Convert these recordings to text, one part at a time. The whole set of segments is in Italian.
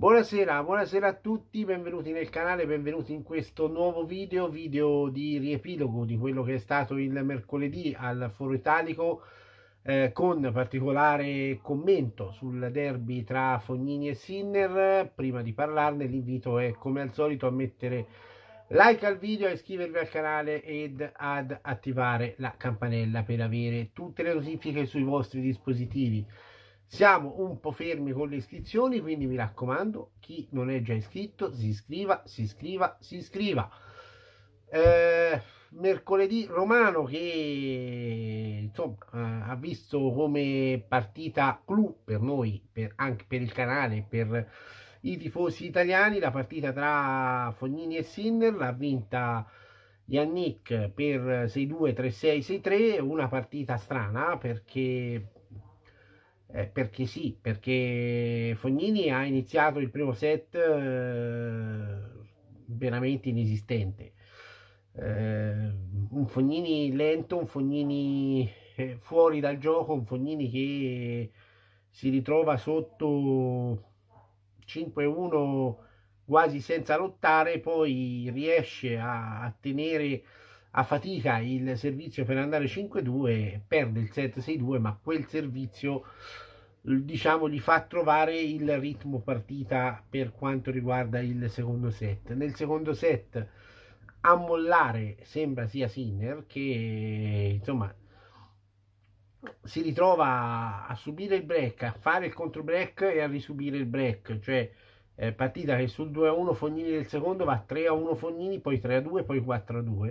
Buonasera, buonasera a tutti, benvenuti nel canale, benvenuti in questo nuovo video, video di riepilogo di quello che è stato il mercoledì al Foro Italico eh, con particolare commento sul derby tra Fognini e Sinner. Prima di parlarne l'invito è come al solito a mettere like al video, a iscrivervi al canale ed ad attivare la campanella per avere tutte le notifiche sui vostri dispositivi siamo un po' fermi con le iscrizioni quindi mi raccomando chi non è già iscritto si iscriva si iscriva si iscriva eh, mercoledì romano che insomma eh, ha visto come partita clou per noi per, anche per il canale per i tifosi italiani la partita tra Fognini e Sinner l'ha vinta Yannick per 6-2 3-6 6-3 una partita strana perché eh, perché sì, perché Fognini ha iniziato il primo set eh, veramente inesistente. Eh, un Fognini lento, un Fognini eh, fuori dal gioco, un Fognini che si ritrova sotto 5-1 quasi senza lottare, poi riesce a, a tenere a fatica il servizio per andare 5-2, perde il 7-6-2, ma quel servizio diciamo gli fa trovare il ritmo partita per quanto riguarda il secondo set. Nel secondo set a mollare sembra sia Sinner che insomma si ritrova a subire il break, a fare il contro break e a risubire il break, cioè eh, partita che sul 2-1 Fognini del secondo va 3-1 Fognini, poi 3-2, poi 4-2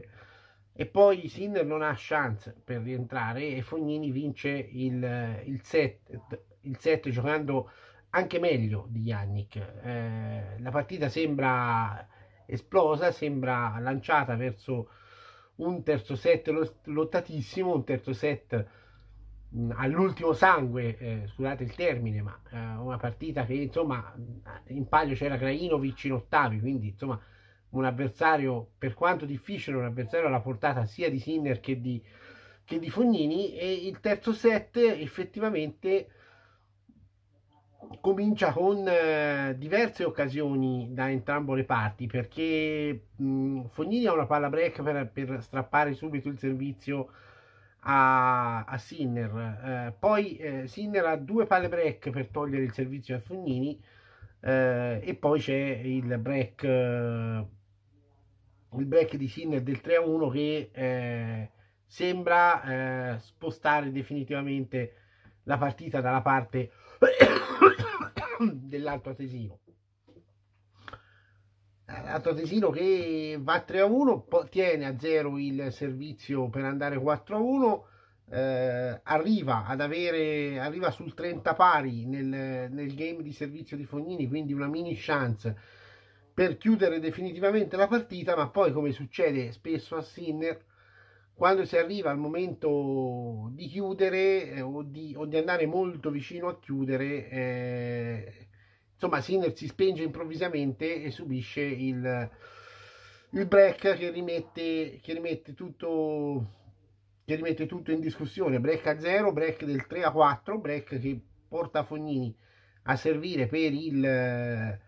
e poi Sinner non ha chance per rientrare e Fognini vince il, il, set, il set giocando anche meglio di Yannick. Eh, la partita sembra esplosa, sembra lanciata verso un terzo set lottatissimo, un terzo set mm, all'ultimo sangue, eh, scusate il termine, ma eh, una partita che insomma in palio c'era Krajinovic in ottavi, quindi insomma un avversario, per quanto difficile, un avversario alla portata sia di Sinner che di, che di Fognini e il terzo set effettivamente comincia con eh, diverse occasioni da entrambe le parti perché Fognini ha una palla break per, per strappare subito il servizio a, a Sinner eh, poi eh, Sinner ha due palle break per togliere il servizio a Fognini eh, e poi c'è il break eh, il break di Sinner del 3 a 1 che eh, sembra eh, spostare definitivamente la partita dalla parte dell'Alto Atesino. L'Alto Atesino che va 3 a 1, tiene a 0 il servizio per andare 4 a 1. Eh, arriva ad avere arriva sul 30 pari nel, nel game di servizio di Fognini quindi una mini chance per chiudere definitivamente la partita, ma poi come succede spesso a Sinner, quando si arriva al momento di chiudere eh, o, di, o, di, andare molto vicino a chiudere, eh, insomma Sinner si spinge improvvisamente e subisce il, il break che rimette, che rimette tutto che rimette tutto in discussione, break a 0, break del 3 a 4, break che porta Fognini a servire per il eh,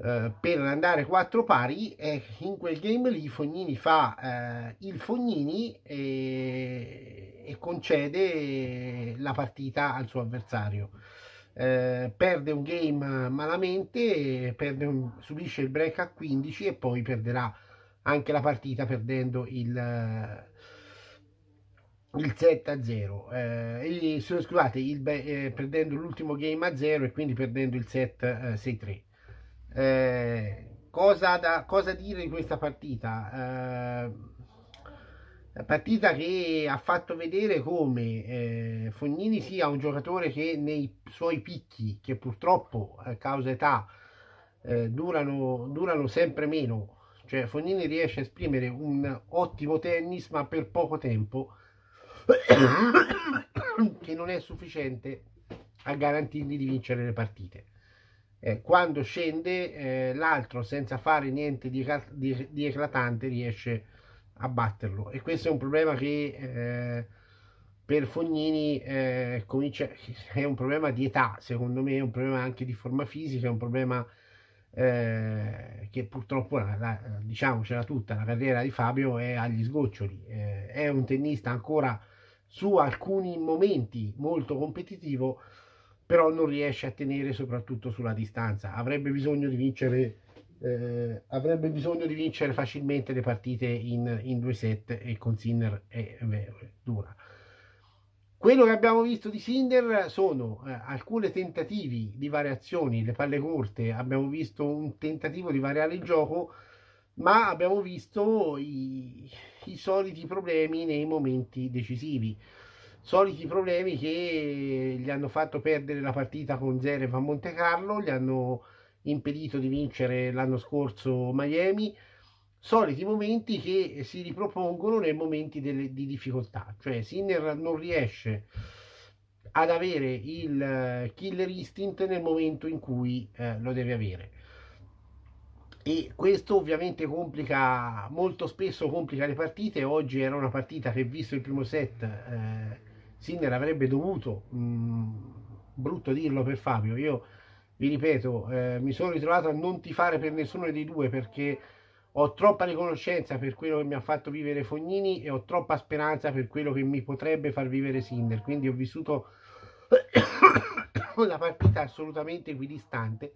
eh, per andare quattro pari e in quel game lì Fognini fa eh, il Fognini e, e, concede la partita al suo avversario. Eh, perde un game malamente, un, subisce il break a 15 e poi perderà anche la partita perdendo il, il set a 0 eh, scusate il, eh, perdendo l'ultimo game a 0 e quindi perdendo il set eh, 6-3 eh, cosa, da, cosa dire di questa partita? Eh, partita che ha fatto vedere come eh, Fognini sia un giocatore che nei suoi picchi, che purtroppo a eh, causa età eh, durano, durano sempre meno, cioè Fognini riesce a esprimere un ottimo tennis ma per poco tempo che non è sufficiente a garantirgli di vincere le partite eh, quando scende eh, l'altro senza fare niente di, di, di, eclatante riesce a batterlo e questo è un problema che eh, per Fognini eh, comincia, è un problema di età secondo me è un problema anche di forma fisica è un problema eh, che purtroppo eh, la, la, diciamocela tutta la carriera di Fabio è agli sgoccioli è un tennista ancora su alcuni momenti molto competitivo però non riesce a tenere soprattutto sulla distanza, avrebbe bisogno di vincere, eh, avrebbe bisogno di vincere facilmente le partite in, in due set e con Sinner è, beh, dura. Quello che abbiamo visto di Sinder sono eh, alcuni tentativi di variazioni, le palle corte, abbiamo visto un tentativo di variare il gioco, ma abbiamo visto i, i soliti problemi nei momenti decisivi soliti problemi che gli hanno fatto perdere la partita con Zerev a Monte Carlo, gli hanno impedito di vincere l'anno scorso Miami, soliti momenti che si ripropongono nei momenti delle, di difficoltà, cioè Sinner non riesce ad avere il eh, killer instinct nel momento in cui eh, lo deve avere e questo ovviamente complica molto spesso complica le partite oggi era una partita che visto il primo set eh, Sinner avrebbe dovuto, mh, mm, brutto dirlo per Fabio, io vi ripeto, eh, mi sono ritrovato a non tifare per nessuno dei due perché ho troppa riconoscenza per quello che mi ha fatto vivere Fognini e ho troppa speranza per quello che mi potrebbe far vivere Sinner, quindi ho vissuto la partita assolutamente equidistante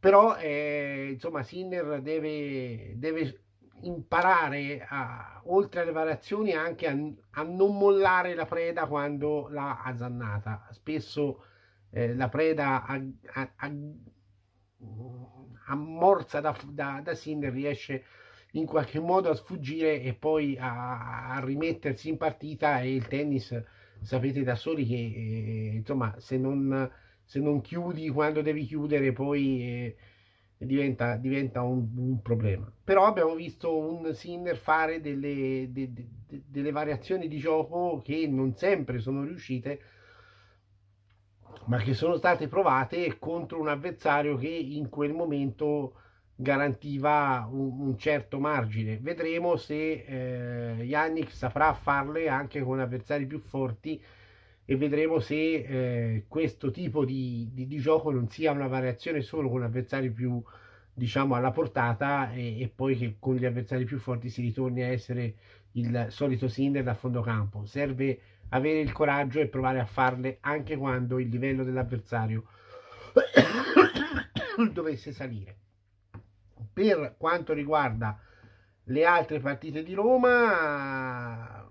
però eh, insomma Sinner deve, deve imparare a, oltre alle variazioni anche a, a, non mollare la preda quando l'ha azzannata spesso eh, la preda ammorsa da, da, da Sinner riesce in qualche modo a sfuggire e poi a, a rimettersi in partita e il tennis sapete da soli che eh, insomma se non, se non, chiudi quando devi chiudere poi eh, diventa, diventa un, un, problema. Però abbiamo visto un Sinner fare delle, de, de, de, delle variazioni di gioco che non sempre sono riuscite, ma che sono state provate contro un avversario che in quel momento garantiva un, un certo margine. Vedremo se eh, Yannick saprà farle anche con avversari più forti e vedremo se eh, questo tipo di, di, di, gioco non sia una variazione solo con avversari più diciamo alla portata e, e, poi che con gli avversari più forti si ritorni a essere il solito Cinder da fondo campo serve avere il coraggio e provare a farle anche quando il livello dell'avversario dovesse salire per quanto riguarda le altre partite di Roma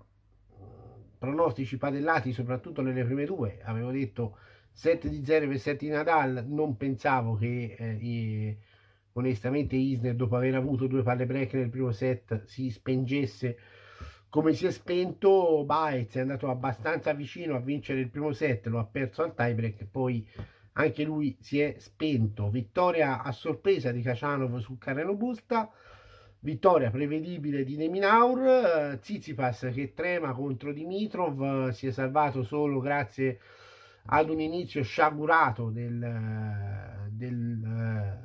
pronostici padellati soprattutto nelle prime due avevo detto 7 di 0 per 7 di Nadal non pensavo che eh, onestamente Isner dopo aver avuto due palle break nel primo set si spengesse come si è spento Baez è andato abbastanza vicino a vincere il primo set lo ha perso al tie break poi anche lui si è spento vittoria a sorpresa di Kacianov su Carreno Busta Vittoria prevedibile di Deminaur, Zizipas eh, che trema contro Dimitrov, eh, si è salvato solo grazie ad un inizio sciagurato del, eh, del,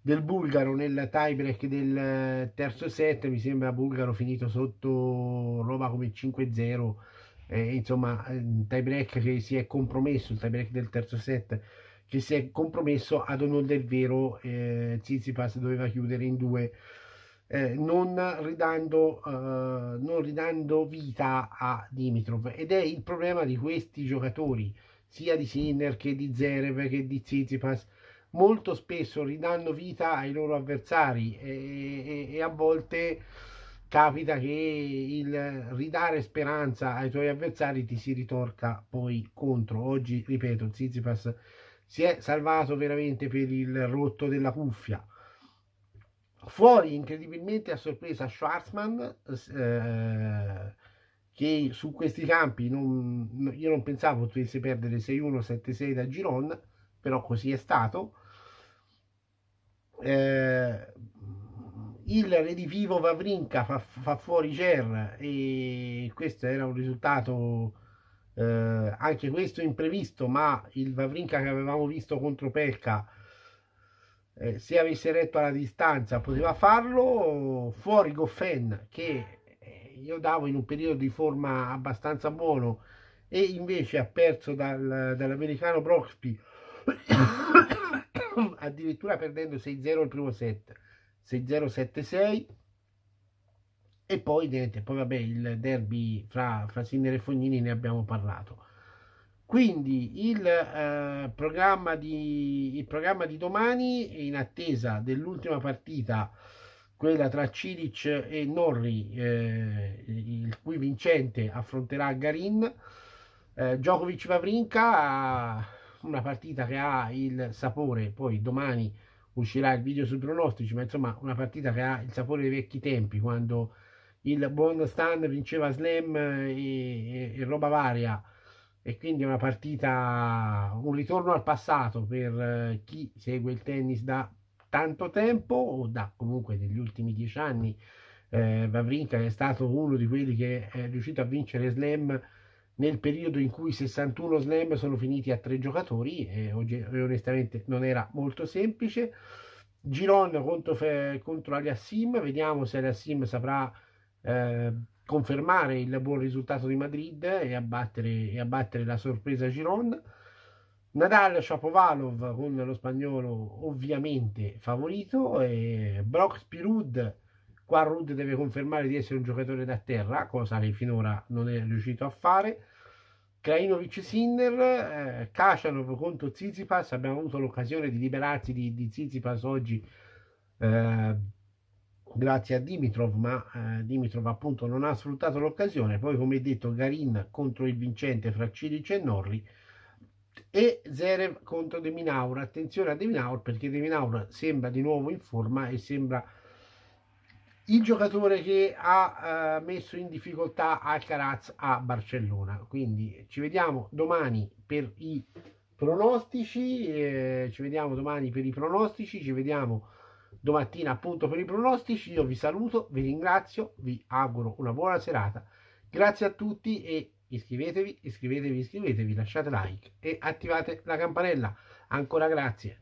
del Bulgaro nel tie break del terzo set, mi sembra Bulgaro finito sotto roba come 5-0, eh, insomma un tiebreak che si è compromesso, il tiebreak del terzo set che si è compromesso ad onore del vero, eh, Tsitsipas doveva chiudere in due eh, non, ridando, eh, non ridando vita a Dimitrov ed è il problema di questi giocatori sia di Sinner che di Zerev che di Tsitsipas molto spesso ridanno vita ai loro avversari e, e, e a volte capita che il ridare speranza ai tuoi avversari ti si ritorca poi contro. Oggi, ripeto, Zizipas si è salvato veramente per il rotto della cuffia. Fuori incredibilmente a sorpresa Schwarzman, eh, che su questi campi non, io non pensavo potesse perdere 6-1, 7-6 da Giron, però così è stato. Eh, il redivivo Vavrinka fa, fa fuori Cer e questo era un risultato eh, anche questo imprevisto, ma il Vavrinka che avevamo visto contro Pelka eh, se avesse retto alla distanza poteva farlo, fuori Goffin che eh, io davo in un periodo di forma abbastanza buono e invece ha perso dal, dall'americano Broxby addirittura perdendo 6-0 il primo set 6-0 7-6 e poi niente poi vabbè il derby fra, fra Sinner e Fognini ne abbiamo parlato quindi il, eh, programma di, il programma di domani in attesa dell'ultima partita, quella tra Cilic e Norri, eh, il cui vincente affronterà Garin. Eh, Djokovic-Pavrinka, una partita che ha il sapore, poi domani uscirà il video sui pronostici, ma insomma una partita che ha il sapore dei vecchi tempi, quando il buon Stan vinceva Slam eh, e, e, e roba varia e quindi una partita, un ritorno al passato per eh, chi segue il tennis da tanto tempo o da comunque degli ultimi dieci anni. Eh, Vavrinka è stato uno di quelli che è riuscito a vincere slam nel periodo in cui 61 slam sono finiti a tre giocatori e, onestamente non era molto semplice. Giron contro, contro Aliassim, vediamo se Aliassim saprà Ehm, confermare il buon risultato di Madrid e abbattere, e abbattere la sorpresa Giron. Nadal Shapovalov con lo spagnolo ovviamente favorito e Brock Spirud qua Rud deve confermare di essere un giocatore da terra cosa che finora non è riuscito a fare Krajinovic Sinner eh, Kashanov contro Zizipas abbiamo avuto l'occasione di liberarsi di, di Zizipas oggi eh, grazie a Dimitrov, ma eh, Dimitrov appunto non ha sfruttato l'occasione. Poi, come detto, Garin contro il vincente fra Cilic e Norri e Zerev contro De Deminaur. Attenzione a De Deminaur perché De Deminaur sembra di nuovo in forma e sembra il giocatore che ha eh, messo in difficoltà Alcaraz a Barcellona. Quindi ci vediamo domani per i pronostici, eh, ci vediamo domani per i pronostici, ci vediamo domattina appunto per i pronostici. Io vi saluto, vi ringrazio, vi auguro una buona serata. Grazie a tutti e iscrivetevi, iscrivetevi, iscrivetevi, lasciate like e attivate la campanella. Ancora grazie.